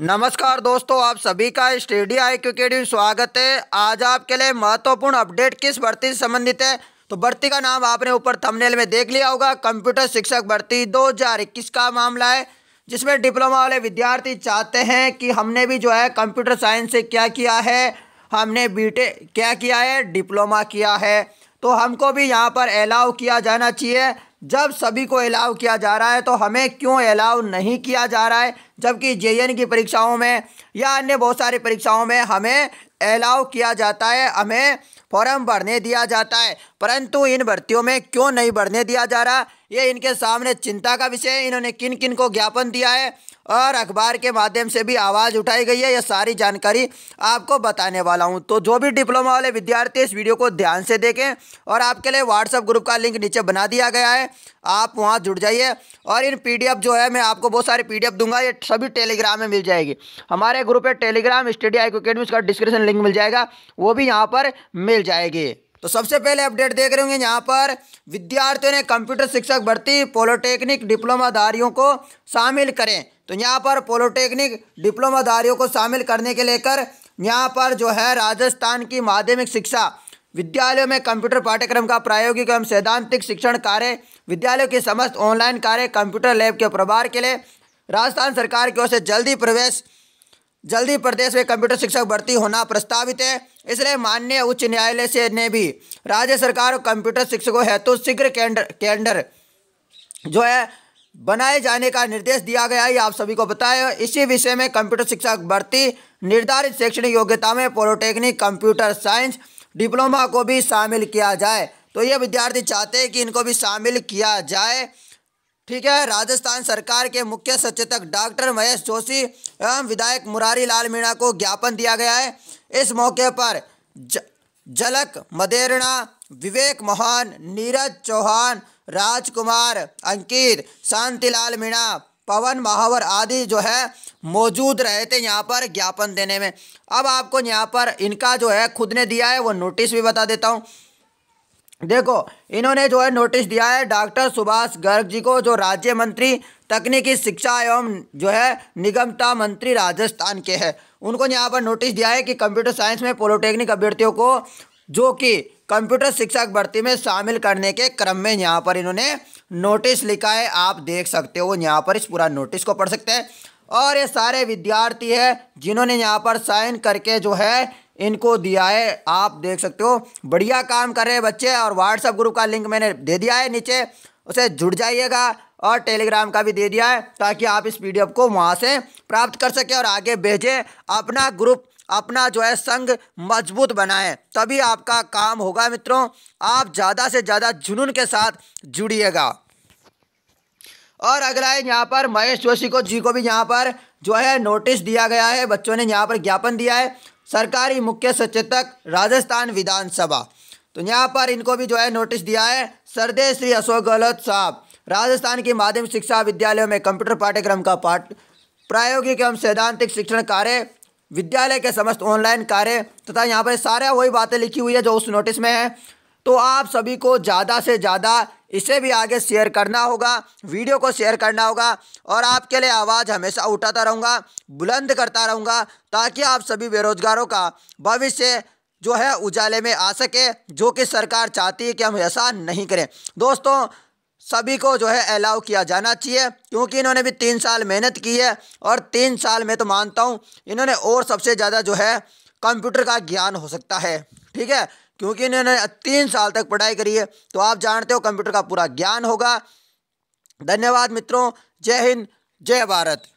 नमस्कार दोस्तों आप सभी का स्टेडी आई क्रिकेट में स्वागत है आज आपके लिए महत्वपूर्ण अपडेट किस भर्ती से संबंधित है तो भर्ती का नाम आपने ऊपर थंबनेल में देख लिया होगा कंप्यूटर शिक्षक भर्ती 2021 का मामला है जिसमें डिप्लोमा वाले विद्यार्थी चाहते हैं कि हमने भी जो है कंप्यूटर साइंस से क्या किया है हमने बी e क्या किया है डिप्लोमा किया है तो हमको भी यहाँ पर अलाउ किया जाना चाहिए जब सभी को अलाउ किया जा रहा है तो हमें क्यों अलाउ नहीं किया जा रहा है जबकि जे की परीक्षाओं में या अन्य बहुत सारी परीक्षाओं में हमें अलाउ किया जाता है हमें फॉर्म भरने दिया जाता है परंतु इन भर्तियों में क्यों नहीं भरने दिया जा रहा ये इनके सामने चिंता का विषय है इन्होंने किन किन को ज्ञापन दिया है और अखबार के माध्यम से भी आवाज़ उठाई गई है यह सारी जानकारी आपको बताने वाला हूँ तो जो भी डिप्लोमा वाले विद्यार्थी इस वीडियो को ध्यान से देखें और आपके लिए व्हाट्सअप ग्रुप का लिंक नीचे बना दिया गया है आप वहाँ जुड़ जाइए और इन पी जो है मैं आपको बहुत सारे पी दूंगा ये सभी टेलीग्राम में मिल जाएगी हमारे ग्रुप है टेलीग्राम स्टडी आई अकेडमी उसका डिस्क्रिप्शन लिंक मिल जाएगा वो भी यहाँ पर मिल जाएगी तो सबसे पहले अपडेट देख रहे होंगे यहाँ पर विद्यार्थियों ने कंप्यूटर शिक्षक भर्ती पॉलिटेक्निक डिप्लोमाधारियों को शामिल करें तो यहाँ पर पॉलिटेक्निक डिप्लोमाधारियों को शामिल करने के लेकर यहाँ पर जो है राजस्थान की माध्यमिक शिक्षा विद्यालयों में कंप्यूटर पाठ्यक्रम का प्रायोगिक एवं सैद्धांतिक शिक्षण कार्य विद्यालयों की समस्त ऑनलाइन कार्य कंप्यूटर लैब के प्रभार के लिए राजस्थान सरकार की ओर से जल्दी प्रवेश जल्दी प्रदेश में कंप्यूटर शिक्षक भर्ती होना प्रस्तावित है इसलिए माननीय उच्च न्यायालय से ने भी राज्य सरकार और कंप्यूटर शिक्षकों हेतु शीघ्र कैंडर कैंडर जो है बनाए जाने का निर्देश दिया गया है आप सभी को बताया इसी विषय में कंप्यूटर शिक्षक भर्ती निर्धारित शैक्षणिक योग्यता में पॉलिटेक्निक कंप्यूटर साइंस डिप्लोमा को भी शामिल किया जाए तो ये विद्यार्थी चाहते हैं कि इनको भी शामिल किया जाए ठीक है राजस्थान सरकार के मुख्य सचेतक डॉक्टर महेश जोशी एवं विधायक मुरारी लाल मीणा को ज्ञापन दिया गया है इस मौके पर ज, झलक मदेरणा विवेक मोहन नीरज चौहान राजकुमार अंकित शांतिलाल मीणा पवन महावर आदि जो है मौजूद रहे थे यहाँ पर ज्ञापन देने में अब आपको यहाँ पर इनका जो है खुद ने दिया है वो नोटिस भी बता देता हूँ देखो इन्होंने जो है नोटिस दिया है डॉक्टर सुभाष गर्ग जी को जो राज्य मंत्री तकनीकी शिक्षा एवं जो है निगमता मंत्री राजस्थान के हैं उनको यहाँ पर नोटिस दिया है कि कंप्यूटर साइंस में पॉलिटेक्निक अभ्यर्थियों को जो कि कंप्यूटर शिक्षक भर्ती में शामिल करने के क्रम में यहाँ पर इन्होंने नोटिस लिखा है आप देख सकते हो यहाँ पर इस पूरा नोटिस को पढ़ सकते हैं और ये सारे विद्यार्थी हैं जिन्होंने यहाँ पर साइन करके जो है इनको दिया है आप देख सकते हो बढ़िया काम कर रहे हैं बच्चे और व्हाट्सअप ग्रुप का लिंक मैंने दे दिया है नीचे उसे जुड़ जाइएगा और टेलीग्राम का भी दे दिया है ताकि आप इस पीडीएफ को वहाँ से प्राप्त कर सकें और आगे भेजें अपना ग्रुप अपना जो है संघ मजबूत बनाएं तभी आपका काम होगा मित्रों आप ज़्यादा से ज़्यादा जुनून के साथ जुड़िएगा और अगला है यहाँ पर महेश जोशी को जी को भी यहाँ पर जो है नोटिस दिया गया है बच्चों ने यहाँ पर ज्ञापन दिया है सरकारी मुख्य सचेतक राजस्थान विधानसभा तो यहाँ पर इनको भी जो है नोटिस दिया है सरदे श्री अशोक गहलोत साहब राजस्थान की माध्यमिक शिक्षा विद्यालयों में कंप्यूटर पाठ्यक्रम का पाठ प्रायोगिक एवं सैद्धांतिक शिक्षण कार्य विद्यालय के समस्त ऑनलाइन कार्य तथा यहाँ पर सारे वही बातें लिखी हुई है जो उस नोटिस में है तो आप सभी को ज़्यादा से ज़्यादा इसे भी आगे शेयर करना होगा वीडियो को शेयर करना होगा और आपके लिए आवाज़ हमेशा उठाता रहूँगा बुलंद करता रहूँगा ताकि आप सभी बेरोजगारों का भविष्य जो है उजाले में आ सके जो कि सरकार चाहती है कि हम ऐसा नहीं करें दोस्तों सभी को जो है अलाउ किया जाना चाहिए क्योंकि इन्होंने भी तीन साल मेहनत की है और तीन साल में तो मानता हूँ इन्होंने और सबसे ज़्यादा जो है कंप्यूटर का ज्ञान हो सकता है ठीक है क्योंकि इन्होंने तीन साल तक पढ़ाई करी है तो आप जानते हो कंप्यूटर का पूरा ज्ञान होगा धन्यवाद मित्रों जय हिंद जय भारत